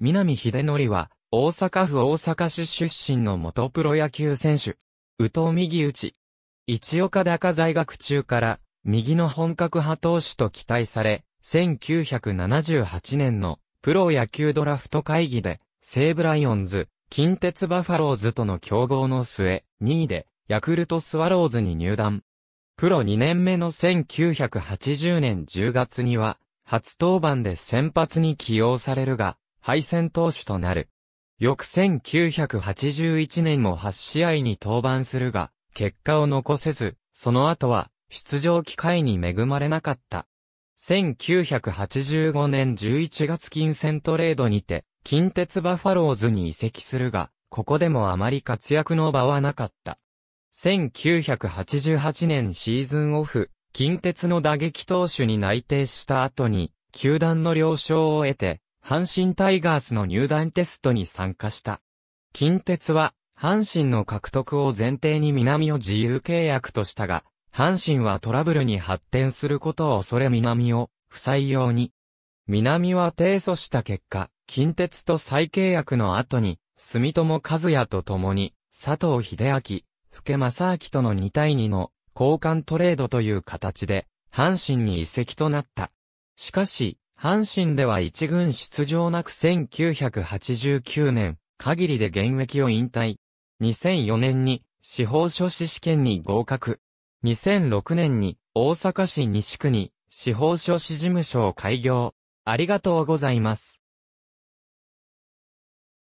南秀則は、大阪府大阪市出身の元プロ野球選手。宇藤右打ち。一岡高在学中から、右の本格派投手と期待され、1978年のプロ野球ドラフト会議で、西武ライオンズ、近鉄バファローズとの競合の末、2位で、ヤクルトスワローズに入団。プロ2年目の1980年10月には、初登板で先発に起用されるが、敗戦投手となる。翌1981年も8試合に登板するが、結果を残せず、その後は出場機会に恵まれなかった。1985年11月金銭トレードにて、近鉄バファローズに移籍するが、ここでもあまり活躍の場はなかった。1988年シーズンオフ、近鉄の打撃投手に内定した後に、球団の了承を得て、阪神タイガースの入団テストに参加した。近鉄は、阪神の獲得を前提に南を自由契約としたが、阪神はトラブルに発展することを恐れ南を不採用に。南は提訴した結果、近鉄と再契約の後に、住友和也と共に、佐藤秀明、福正明との2対2の交換トレードという形で、阪神に移籍となった。しかし、阪神では一軍出場なく1989年、限りで現役を引退。2004年に、司法書士試験に合格。2006年に、大阪市西区に、司法書士事務所を開業。ありがとうございます。